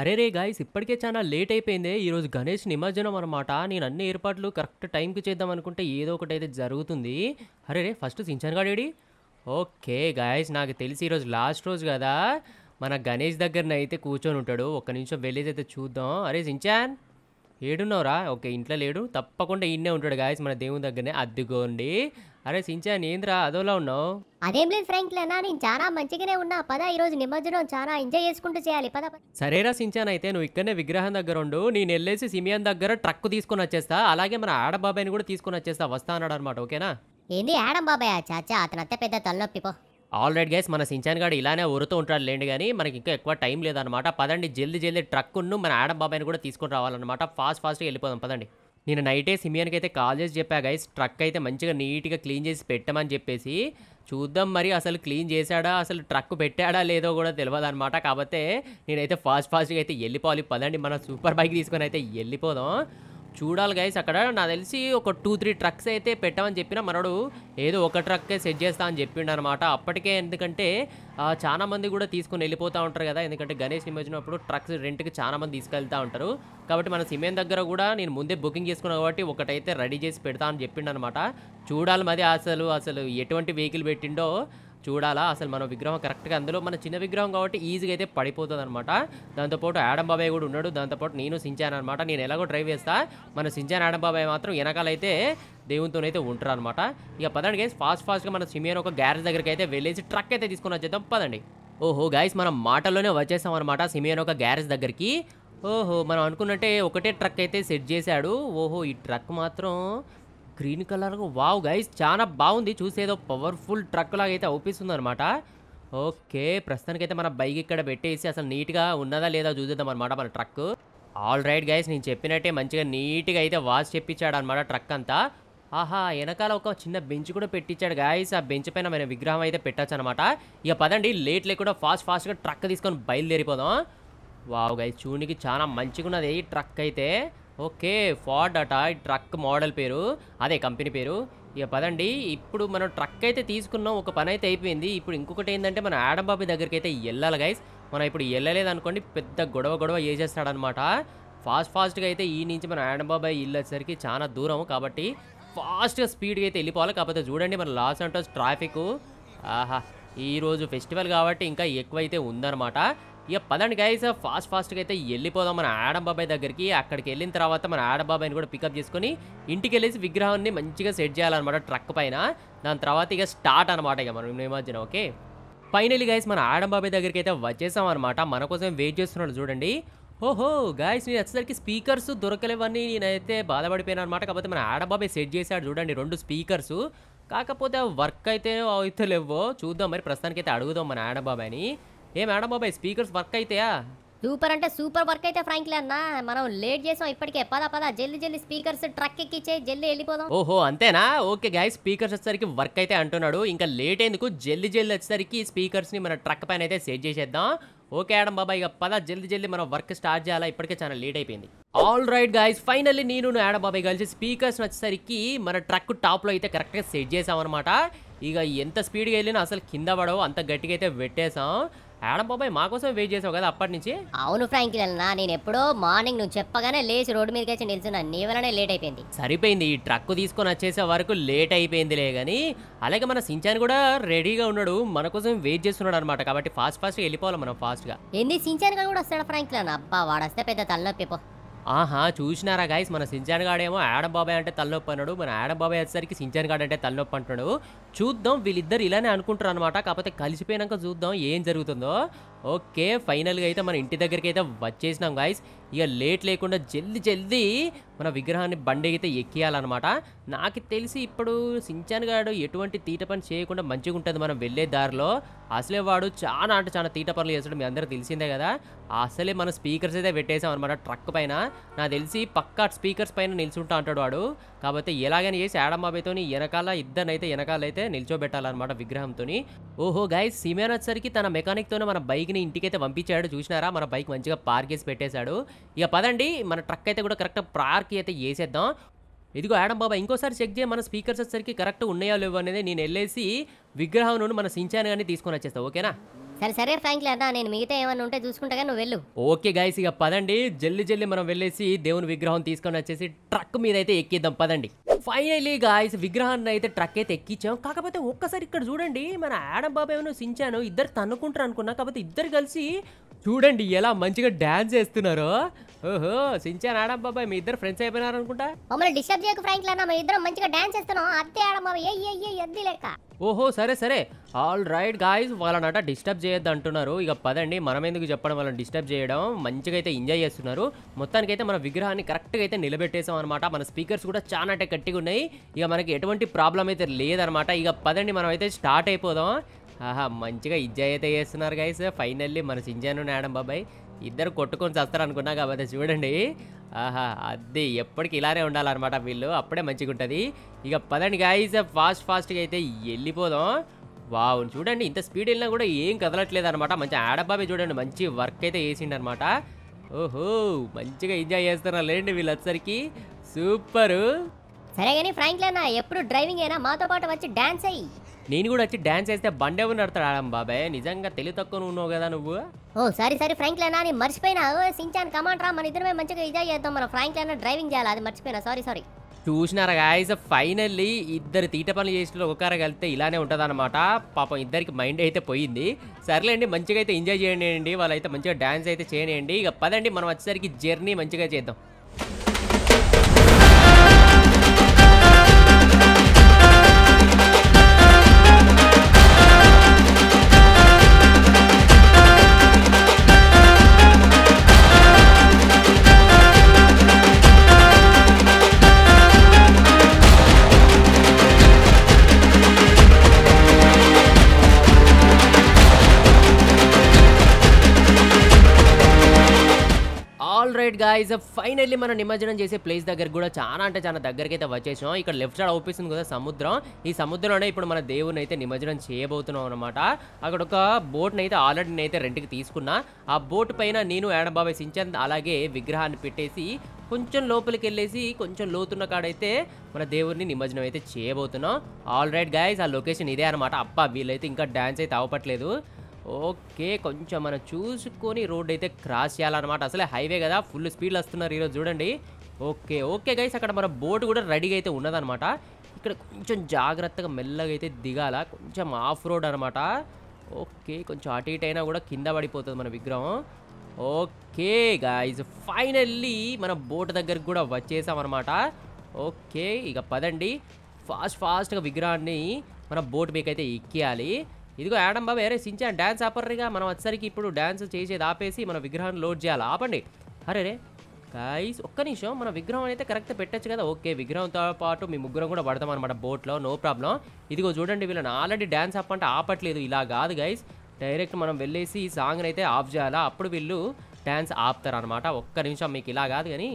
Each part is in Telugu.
అరే రే గాయస్ ఇప్పటికే చాలా లేట్ అయిపోయిందే ఈరోజు గణేష్ నిమజ్జనం అనమాట నేను అన్ని ఏర్పాట్లు కరెక్ట్ టైంకి చేద్దాం అనుకుంటే ఏదో ఒకటి అయితే జరుగుతుంది అరే రే ఫస్ట్ సించాను గాడేడి ఓకే గాయస్ నాకు తెలిసి ఈరోజు లాస్ట్ రోజు కదా మన గణేష్ దగ్గరనైతే కూర్చొని ఉంటాడు ఒక్క నిమిషం వెళ్ళేది అయితే చూద్దాం అరే సించాన్ ఏడున్నవరా ఓకే ఇంట్లో లేడు తప్పకుండా ఇన్నే ఉంటాడు గాయస్ మన దేవుని దగ్గరనే అద్దుకోండి అరే సించా నేంద్రా అదోలా ఉన్నావు అదేం లేదు ఫ్రాంక్ లేనా నేను చాలా మంచిగానే ఉన్నా పద ఈ రోజు నిమజ్జనం చాలా ఎంజాయ్ చేసుకుంటూ చేయాలి పద సరేరా సించాన్ అయితే నువ్వు ఇక్కడనే విగ్రహం దగ్గర ఉండు నేను వెళ్ళేసి సిమియన్ దగ్గర ట్రక్ తీసుకుని వచ్చేస్తా అలాగే మన ఆడబాబాయిని కూడా తీసుకుని వచ్చేస్తా వస్తా అన్నాడు అనమాట ఓకేనా ఏంది ఆడం బాబాయ్ చాచా అతను అత్త పెద్ద తలనొప్పిపో ఆల్రెడీ గైస్ మన సించాన్ గడ్ ఇలానే ఉరుతూ ఉంటాడు లేండి కానీ మనకి ఇంకా ఎక్కువ టైం లేదనమాట పదండి జల్ది జల్దీ ట్రక్కును మన ఆడం బాబాయ్ని కూడా తీసుకుని రావాలన్నమాట ఫాస్ట్ ఫాస్ట్గా వెళ్ళిపోదాం పదండి నేను నైటే సిమియన్కి అయితే కాల్ చేసి చెప్పా గైస్ ట్రక్ అయితే మంచిగా నీట్గా క్లీన్ చేసి పెట్టమని చెప్పేసి చూద్దాం మరి అసలు క్లీన్ చేశాడా అసలు ట్రక్ పెట్టాడా లేదో కూడా తెలియదు అనమాట కాబట్టి నేనైతే ఫాస్ట్ ఫాస్ట్గా అయితే వెళ్ళిపోవాలి పదండి మన సూపర్ బైక్ తీసుకొని అయితే వెళ్ళిపోదాం చూడాలి గైస్ అక్కడ నా తెలిసి ఒక టూ త్రీ ట్రక్స్ అయితే పెట్టామని చెప్పిన మనడు ఏదో ఒక ట్రక్కే సెట్ చేస్తా అని చెప్పిండు అనమాట అప్పటికే ఎందుకంటే చాలామంది కూడా తీసుకుని వెళ్ళిపోతూ ఉంటారు కదా ఎందుకంటే గణేష్ నిమజ్జనప్పుడు ట్రక్స్ రెంట్కి చాలామంది తీసుకెళ్తూ ఉంటారు కాబట్టి మన సిమెంట్ దగ్గర కూడా నేను ముందే బుకింగ్ చేసుకున్నాను కాబట్టి ఒకటైతే రెడీ చేసి పెడతా అని చెప్పిండు అనమాట చూడాలి మరి అసలు అసలు ఎటువంటి వెహికల్ పెట్టిండో చూడాలా అసలు మన విగ్రహం కరెక్ట్గా అందులో మన చిన్న విగ్రహం కాబట్టి ఈజీగా అయితే పడిపోతుంది అనమాట దాంతోపాటు ఆడం బాబాయ్ కూడా ఉన్నాడు దాంతోపాటు నేను సించాను అనమాట నేను ఎలాగో డ్రైవ్ చేస్తా మన సించాన్ ఆడం బాబాయ్ మాత్రం వెనకాలైతే దేవునితోనైతే ఉంటారు అనమాట ఇక పదండి గైస్ ఫాస్ట్ ఫాస్ట్గా మన సిమియన్ ఒక గ్యారేజ్ దగ్గరికి అయితే వెళ్ళేసి ట్రక్ అయితే తీసుకుని వచ్చేద్దాం పదండి ఓహో గాయస్ మనం మాటల్లోనే వచ్చేసాం అనమాట సిమియన్ ఒక గ్యారేజ్ దగ్గరికి ఓహో మనం అనుకున్నట్టే ఒకటే ట్రక్ అయితే సెట్ చేశాడు ఓహో ఈ ట్రక్ మాత్రం గ్రీన్ కలర్ వావ్ గైస్ చాలా బాగుంది చూసేదో పవర్ఫుల్ ట్రక్ లాగా అయితే అవుపిస్తుంది అనమాట ఓకే ప్రస్తుతానికైతే మన బైక్ ఇక్కడ పెట్టేసి అసలు నీట్గా ఉన్నదా లేదా చూసేద్దాం అనమాట మన ట్రక్ ఆల్ రైట్ గైస్ నేను చెప్పినట్టే మంచిగా నీట్గా అయితే వాష్ చెప్పించాడు అనమాట ట్రక్ అంతా ఆహా వెనకాల ఒక చిన్న బెంచ్ కూడా పెట్టించాడు గాయస్ ఆ బెంచ్ పైన మన విగ్రహం అయితే పెట్టచ్చు అనమాట ఇక పదండి లేట్ లేకుండా ఫాస్ట్ ఫాస్ట్గా ట్రక్ తీసుకొని బయలుదేరిపోదాం వావ్ గైస్ చూడికి చాలా మంచిగా ఉన్నది ట్రక్ అయితే ఓకే ఫార్డ్ అట ట్రక్ మోడల్ పేరు అదే కంపెనీ పేరు ఇక పదండి ఇప్పుడు మనం ట్రక్ అయితే తీసుకున్నాం ఒక పని అయితే అయిపోయింది ఇప్పుడు ఇంకొకటి ఏంటంటే మనం ఆడంబాబు దగ్గరికి అయితే వెళ్ళాలి గైస్ మనం ఇప్పుడు వెళ్ళలేదు అనుకోండి పెద్ద గొడవ గొడవ చేసేస్తాడనమాట ఫాస్ట్ ఫాస్ట్గా అయితే ఈ నుంచి మనం ఆడంబాబాయ్ వెళ్ళేసరికి చాలా దూరం కాబట్టి ఫాస్ట్గా స్పీడ్గా అయితే వెళ్ళిపోవాలి కాకపోతే చూడండి మన లాస్ అంటోస్ ట్రాఫిక్ ఆహా ఈరోజు ఫెస్టివల్ కాబట్టి ఇంకా ఎక్కువైతే ఉందన్నమాట ఇక పదండి గైస్ ఫాస్ట్ ఫాస్ట్గా అయితే వెళ్ళిపోదాం మన బాబాయ్ దగ్గరికి అక్కడికి వెళ్ళిన తర్వాత మన బాబాయ్ని కూడా పికప్ చేసుకొని ఇంటికి వెళ్ళేసి విగ్రహాన్ని మంచిగా సెట్ చేయాలన్నమాట ట్రక్ పైన దాని తర్వాత ఇక స్టార్ట్ అనమాట ఇక మనం నిమజ్జనం ఓకే ఫైనలీ గైస్ మన బాబాయ్ దగ్గరికి అయితే వచ్చేసాం అనమాట మన కోసం వెయిట్ చేస్తున్నాడు చూడండి ఓహో గాయస్ మీరు వచ్చేసరికి స్పీకర్స్ దొరకలేవని నేనైతే బాధపడిపోయాను అనమాట కాకపోతే మన ఆడబాబే సెట్ చేశాడు చూడండి రెండు స్పీకర్స్ కాకపోతే వర్క్ అయితే అవుతలేవో చూద్దాం మరి ప్రస్తుతానికి అయితే అడుగుదాం మన ఆడబాబాని ఏ మేడం బాబాయ్ స్పీకర్స్ వర్క్ అయితాయా సూపర్ అంటే సూపర్ వర్క్ అయితే ఫ్రాంక్లీ అన్న మనం లేట్ చేసాం ఇప్పటికే పద పద జల్లి జల్లి స్పీకర్స్ ట్రక్ ఎక్కిచ్చే జల్లి వెళ్ళిపోదాం ఓహో అంతేనా ఓకే గాయ స్పీకర్స్ వచ్చేసరికి వర్క్ అయితే అంటున్నాడు ఇంకా లేట్ ఎందుకు జల్లి జల్లి వచ్చేసరికి స్పీకర్స్ ని మన ట్రక్ పైన అయితే సెట్ చేసేద్దాం ఓకే ఆడం బాబాయ్ ఇక పద జల్ది జల్ది మనం వర్క్ స్టార్ట్ చేయాలా ఇప్పటికే చాలా లేట్ అయిపోయింది ఆల్ రైట్ గాయస్ ఫైనల్లీ నేను ఆడం బాబాయ్ కలిసి స్పీకర్స్ వచ్చేసరికి మన ట్రక్ టాప్లో అయితే కరెక్ట్గా సెట్ చేసాం అనమాట ఇక ఎంత స్పీడ్గా వెళ్ళినా అసలు కింద పడవు అంత గట్టిగా అయితే పెట్టేసాం ఆడం బాబాయ్ మా కోసం వెయిట్ చేసావు కదా అప్పటి నుంచి అవును ఫ్రాంకిల్ అన్న నేను ఎప్పుడో మార్నింగ్ నువ్వు చెప్పగానే లేచి రోడ్డు మీదకి వచ్చి నిల్చున్నా నీ వలనే లేట్ అయిపోయింది సరిపోయింది ఈ ట్రక్ తీసుకొని వచ్చేసే వరకు లేట్ అయిపోయిందిలే కానీ అలాగే మన సించాన్ కూడా రెడీగా ఉన్నాడు మన కోసం వెయిట్ చేస్తున్నాడు అనమాట కాబట్టి ఫాస్ట్ ఫాస్ట్ వెళ్ళిపోవాలి మనం ఫాస్ట్ గా ఏంది సించాన్ కూడా వస్తాడు ఫ్రాంకిల్ అన్న అబ్బా వస్తే పెద్ద తలనొప్పి పో ఆహా చూసినారా గాయస్ మన సించాన్ ఏమో ఆడం బాబాయ్ అంటే తలనొప్పి అన్నాడు మన ఆడం బాబాయ్ వచ్చేసరికి సించాన్ గాడ్ అంటే తలనొప్పి అంటున్నాడు చూద్దాం వీళ్ళిద్దరు ఇలానే అనుకుంటారు అనమాట కాకపోతే కలిసిపోయినాక చూద్దాం ఏం జరుగుతుందో ఓకే ఫైనల్గా అయితే మన ఇంటి దగ్గరికి అయితే వచ్చేసినాం గాయస్ ఇక లేట్ లేకుండా జల్ది జల్ది మన విగ్రహాన్ని అయితే ఎక్కేయాలన్నమాట నాకు తెలిసి ఇప్పుడు సించాన్ గాడు ఎటువంటి తీట పని చేయకుండా మంచిగా ఉంటుంది మనం వెళ్ళే దారిలో అసలే వాడు చాలా అంటే చాలా తీట పనులు చేస్తాడు మీ అందరూ తెలిసిందే కదా అసలే మన స్పీకర్స్ అయితే పెట్టేసాం అనమాట ట్రక్ పైన నాకు తెలిసి పక్కా స్పీకర్స్ పైన నిల్చుంటా అంటాడు వాడు కాబట్టి ఎలాగైనా చేసి ఆడమ్మాబేతో వెనకాల ఇద్దరినైతే వెనకాలైతే నిల్చోబెట్టాలన్నమాట విగ్రహంతో ఓహో గైస్ సిమేనొచ్చరికి వచ్చేసరికి తన మెకానిక్తోనే మన బైక్ని ఇంటికైతే పంపించాడు చూసినారా మన బైక్ మంచిగా పార్క్ చేసి పెట్టేశాడు ఇక పదండి మన ట్రక్ అయితే కూడా కరెక్ట్ ప్రార్కి అయితే వేసేద్దాం ఇదిగో ఆడం బాబా ఇంకోసారి చెక్ చేయ మన స్పీకర్స్ వచ్చేసరికి కరెక్ట్ ఉన్నాయో లేవో అనేది నేను వెళ్ళేసి విగ్రహం నుండి మన సించాన్ కానీ తీసుకొని వచ్చేస్తా ఓకేనా సరే సరే ఫ్రాంక్ లేదా నేను మిగతా ఏమైనా ఉంటే చూసుకుంటా నువ్వు వెళ్ళు ఓకే గాయస్ ఇక పదండి జల్లి జల్లి మనం వెళ్ళేసి దేవుని విగ్రహం తీసుకొని వచ్చేసి ట్రక్ మీద అయితే ఎక్కిద్దాం పదండి ఫైనలీ గాయస్ విగ్రహాన్ని అయితే ట్రక్ అయితే ఎక్కించాం కాకపోతే ఒక్కసారి ఇక్కడ చూడండి మన ఆడం బాబా ఏమైనా సించాను ఇద్దరు తన్నుకుంటారు అనుకున్నా కాకపోతే ఇద్దరు కలిసి చూడండి ఎలా మంచిగా డాన్స్ చేస్తున్నారో ఓహో సించాన్ ఆడం బాబాయ్ మీ ఇద్దరు ఫ్రెండ్స్ అయిపోయినారు అనుకుంటా మమ్మల్ని డిస్టర్బ్ చేయకు ఫ్రాంక్ లేనా మన ఇద్దరం మంచిగా డాన్స్ చేస్తున్నాం అత్తే ఆడమ్మ ఏ ఏ ఏ ఎద్ది లేక ఓహో సరే సరే ఆల్ రైట్ గాయస్ వాళ్ళనట డిస్టర్బ్ చేయొద్దు అంటున్నారు ఇక పదండి మనం ఎందుకు చెప్పడం వాళ్ళని డిస్టర్బ్ చేయడం మంచిగా అయితే ఎంజాయ్ చేస్తున్నారు మొత్తానికి అయితే మన విగ్రహాన్ని కరెక్ట్గా అయితే నిలబెట్టేసాం అనమాట మన స్పీకర్స్ కూడా చాలా అంటే గట్టిగా ఉన్నాయి ఇక మనకి ఎటువంటి ప్రాబ్లం అయితే లేదనమాట ఇక పదండి మనం అయితే స్టార్ట్ అయిపోదాం ఆహా మంచిగా ఇజ్జాయ్ అయితే చేస్తున్నారు గైస్ ఫైనల్లీ మన సింజాను నాడం బాబాయ్ ఇద్దరు కొట్టుకొని చేస్తారు అనుకున్నా కాబట్టి చూడండి ఆహా అది ఎప్పటికి ఇలానే ఉండాలన్నమాట వీళ్ళు అప్పుడే మంచిగా ఉంటుంది ఇక పదండి గాయస్ ఫాస్ట్ ఫాస్ట్గా అయితే వెళ్ళిపోదాం వావ్ చూడండి ఇంత స్పీడ్ వెళ్ళినా కూడా ఏం కదలట్లేదు అనమాట మంచి ఆడబాబే చూడండి మంచి వర్క్ అయితే అనమాట ఓహో మంచిగా ఎంజాయ్ చేస్తున్నారు లేండి వీళ్ళు వచ్చరికి సూపరు సరే కానీ ఫ్రాంక్లైనా ఎప్పుడు డ్రైవింగ్ అయినా మాతో పాటు వచ్చి డాన్స్ అయ్యి నేను కూడా వచ్చి డాన్స్ చేస్తే బండే నడతాడు ఆడమ్ బాబాయ్ నిజంగా తెలివి తక్కువ ఉన్నావు కదా నువ్వు ఓ సారీ సారీ లైనా నేను మర్చిపోయినా సించాన్ కమాండ్ రా మన ఇద్దరమే మంచిగా ఇదే చేద్దాం మన లైన్ డ్రైవింగ్ చేయాలి అది మర్చిపోయినా సారీ సారీ చూసినారా గాయస్ ఫైనల్లీ ఇద్దరు తీట పనులు చేసిన ఒకరు కలిస్తే ఇలానే ఉంటుంది అనమాట పాపం ఇద్దరికి మైండ్ అయితే పోయింది సర్లేండి మంచిగా అయితే ఎంజాయ్ చేయండి వాళ్ళైతే మంచిగా డ్యాన్స్ అయితే చేయనియండి ఇక పదండి మనం వచ్చేసరికి జర్నీ మంచిగా చేద్దాం గైజ్ ఫైనల్లీ మనం నిమజ్జనం చేసే ప్లేస్ దగ్గర కూడా చాలా అంటే చాలా దగ్గరికి అయితే వచ్చేసాం ఇక్కడ లెఫ్ట్ సైడ్ అవుపిస్తుంది కదా సముద్రం ఈ సముద్రంలోనే ఇప్పుడు మన దేవుని అయితే నిమజ్జనం చేయబోతున్నాం అనమాట అక్కడ ఒక బోట్ని అయితే ఆల్రెడీ నేనైతే రెంట్కి తీసుకున్నా ఆ బోట్ పైన నేను ఏడబాబాయ్ సించంద్ అలాగే విగ్రహాన్ని పెట్టేసి కొంచెం లోపలికి వెళ్ళేసి కొంచెం లోతున్న కాడైతే మన దేవుడిని నిమజ్జనం అయితే చేయబోతున్నాం ఆల్ రైట్ గైజ్ ఆ లొకేషన్ ఇదే అనమాట అప్ప వీళ్ళైతే ఇంకా డ్యాన్స్ అయితే అవ్వట్లేదు ఓకే కొంచెం మనం చూసుకొని రోడ్ అయితే క్రాస్ చేయాలన్నమాట అసలే హైవే కదా ఫుల్ స్పీడ్లో వస్తున్నారు ఈరోజు చూడండి ఓకే ఓకే గైస్ అక్కడ మన బోట్ కూడా రెడీగా అయితే ఉన్నదనమాట ఇక్కడ కొంచెం జాగ్రత్తగా మెల్లగా అయితే దిగాల కొంచెం ఆఫ్ రోడ్ అనమాట ఓకే కొంచెం అటు ఇటు అయినా కూడా కింద పడిపోతుంది మన విగ్రహం ఓకే గాయస్ ఫైనల్లీ మన బోట్ దగ్గరకు కూడా వచ్చేసామన్నమాట ఓకే ఇక పదండి ఫాస్ట్ ఫాస్ట్గా విగ్రహాన్ని మన బోట్ మీకైతే ఎక్కియాలి ఇదిగో యాడమ్ బాబు ఏరే సించాన్ డ్యాన్స్ ఆపర్రీగా మనం వచ్చేసరికి ఇప్పుడు డ్యాన్స్ చేసేది ఆపేసి మన విగ్రహాన్ని లోడ్ చేయాలి ఆపండి అరే రే గైస్ ఒక్క నిమిషం మన విగ్రహం అయితే కరెక్ట్ పెట్టచ్చు కదా ఓకే విగ్రహంతో పాటు మీ ముగ్గురం కూడా పడతాం అనమాట బోట్లో నో ప్రాబ్లం ఇదిగో చూడండి వీళ్ళని ఆల్రెడీ డ్యాన్స్ ఆపంటే ఆపట్లేదు ఇలా కాదు గైస్ డైరెక్ట్ మనం వెళ్ళేసి ఈ సాంగ్ని అయితే ఆఫ్ చేయాలా అప్పుడు వీళ్ళు డ్యాన్స్ ఆపుతారు అనమాట ఒక్క నిమిషం మీకు ఇలా కాదు కానీ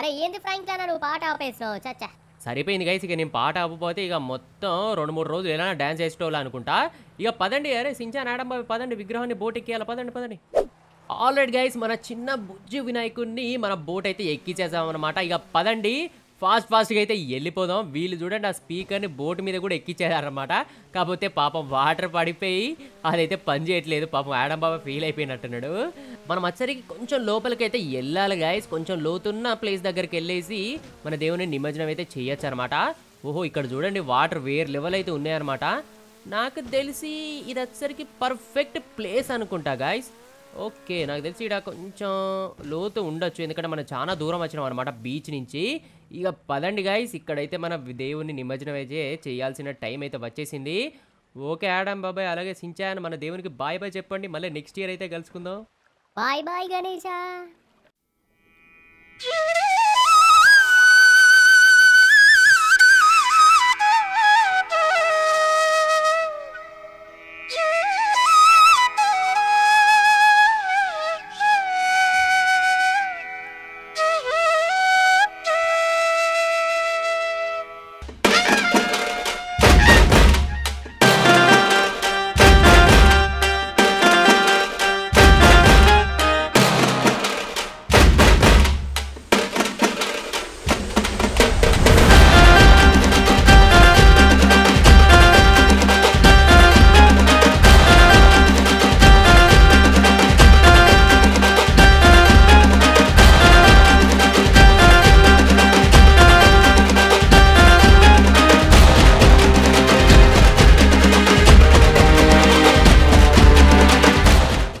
అరే ఏంది ఫ్రాంక్ నువ్వు పాట ఆపేసావు చచ్చా సరిపోయింది గైస్ ఇక నేను పాట అవ్వకపోతే ఇక మొత్తం రెండు మూడు రోజులు ఎలా డ్యాన్స్ చేసుకోవాలి అనుకుంటా ఇక పదండి అరే సించాన్ బాబు పదండి విగ్రహాన్ని బోట్ ఎక్కియాలి పదండి పదండి ఆల్రెడీ గైస్ మన చిన్న బుజ్జి వినాయకుడిని మన బోట్ అయితే ఎక్కించేసామన్నమాట ఇక పదండి ఫాస్ట్ ఫాస్ట్గా అయితే వెళ్ళిపోదాం వీళ్ళు చూడండి ఆ స్పీకర్ని బోట్ మీద కూడా ఎక్కించారనమాట కాకపోతే పాపం వాటర్ పడిపోయి అదైతే పని చేయట్లేదు పాపం ఆడం బాబా ఫీల్ అయిపోయినట్టున్నాడు మనం వచ్చరికి కొంచెం లోపలికైతే వెళ్ళాలి గాయస్ కొంచెం లోతున్న ప్లేస్ దగ్గరికి వెళ్ళేసి మన దేవుని నిమజ్జనం అయితే చేయొచ్చు అనమాట ఓహో ఇక్కడ చూడండి వాటర్ వేర్ లెవెల్ అయితే ఉన్నాయన్నమాట నాకు తెలిసి ఇది వచ్చరికి పర్ఫెక్ట్ ప్లేస్ అనుకుంటా గాయస్ ఓకే నాకు తెలిసి ఇక్కడ కొంచెం లోతు ఉండొచ్చు ఎందుకంటే మనం చాలా దూరం వచ్చినాం అనమాట బీచ్ నుంచి ఇక పదండి గాయస్ ఇక్కడైతే మన దేవుని నిమజ్జనం అయితే చేయాల్సిన టైం అయితే వచ్చేసింది ఓకే ఆడాం బాబాయ్ అలాగే సించాన్ మన దేవునికి బాయ్ బాయ్ చెప్పండి మళ్ళీ నెక్స్ట్ ఇయర్ అయితే కలుసుకుందాం బాయ్ బాయ్ గణేశా